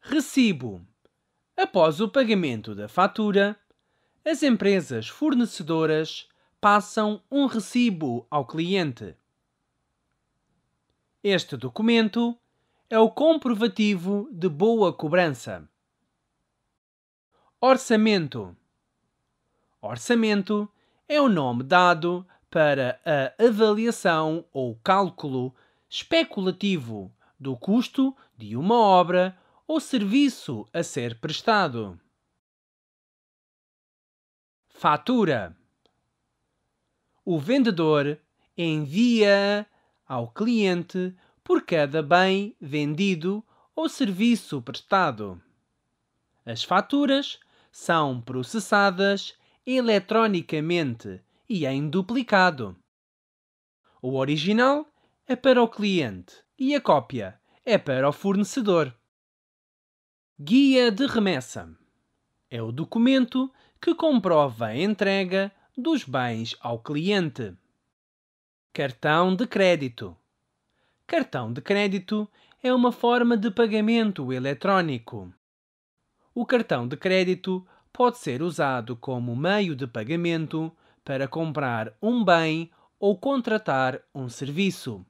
Recibo. Após o pagamento da fatura, as empresas fornecedoras passam um recibo ao cliente. Este documento é o comprovativo de boa cobrança. Orçamento. Orçamento é o nome dado para a avaliação ou cálculo especulativo do custo de uma obra ou serviço a ser prestado. Fatura: O vendedor envia ao cliente por cada bem vendido ou serviço prestado. As faturas são processadas eletronicamente e em duplicado. O original é para o cliente e a cópia é para o fornecedor. Guia de remessa é o documento que comprova a entrega dos bens ao cliente. Cartão de crédito. Cartão de crédito é uma forma de pagamento eletrónico. O cartão de crédito pode ser usado como meio de pagamento para comprar um bem ou contratar um serviço.